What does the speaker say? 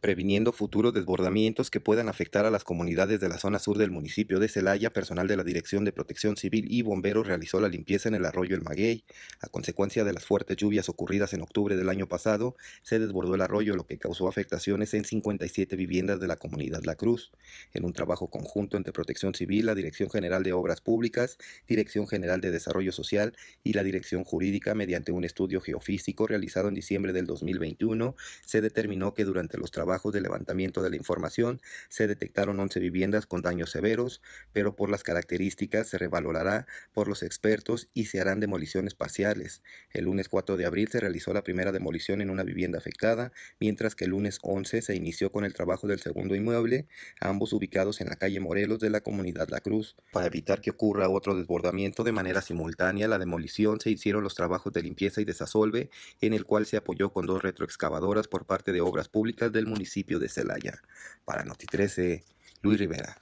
previniendo futuros desbordamientos que puedan afectar a las comunidades de la zona sur del municipio de Celaya, personal de la Dirección de Protección Civil y bomberos realizó la limpieza en el arroyo El Maguey. A consecuencia de las fuertes lluvias ocurridas en octubre del año pasado, se desbordó el arroyo, lo que causó afectaciones en 57 viviendas de la comunidad La Cruz. En un trabajo conjunto entre Protección Civil, la Dirección General de Obras Públicas, Dirección General de Desarrollo Social y la Dirección Jurídica, mediante un estudio geofísico realizado en diciembre del 2021, se determinó que durante los de levantamiento de la información se detectaron 11 viviendas con daños severos, pero por las características se revalorará por los expertos y se harán demoliciones parciales. El lunes 4 de abril se realizó la primera demolición en una vivienda afectada, mientras que el lunes 11 se inició con el trabajo del segundo inmueble, ambos ubicados en la calle Morelos de la comunidad La Cruz. Para evitar que ocurra otro desbordamiento de manera simultánea la demolición, se hicieron los trabajos de limpieza y desasolve, en el cual se apoyó con dos retroexcavadoras por parte de obras públicas del municipio de Celaya. Para Noti 13, Luis Rivera.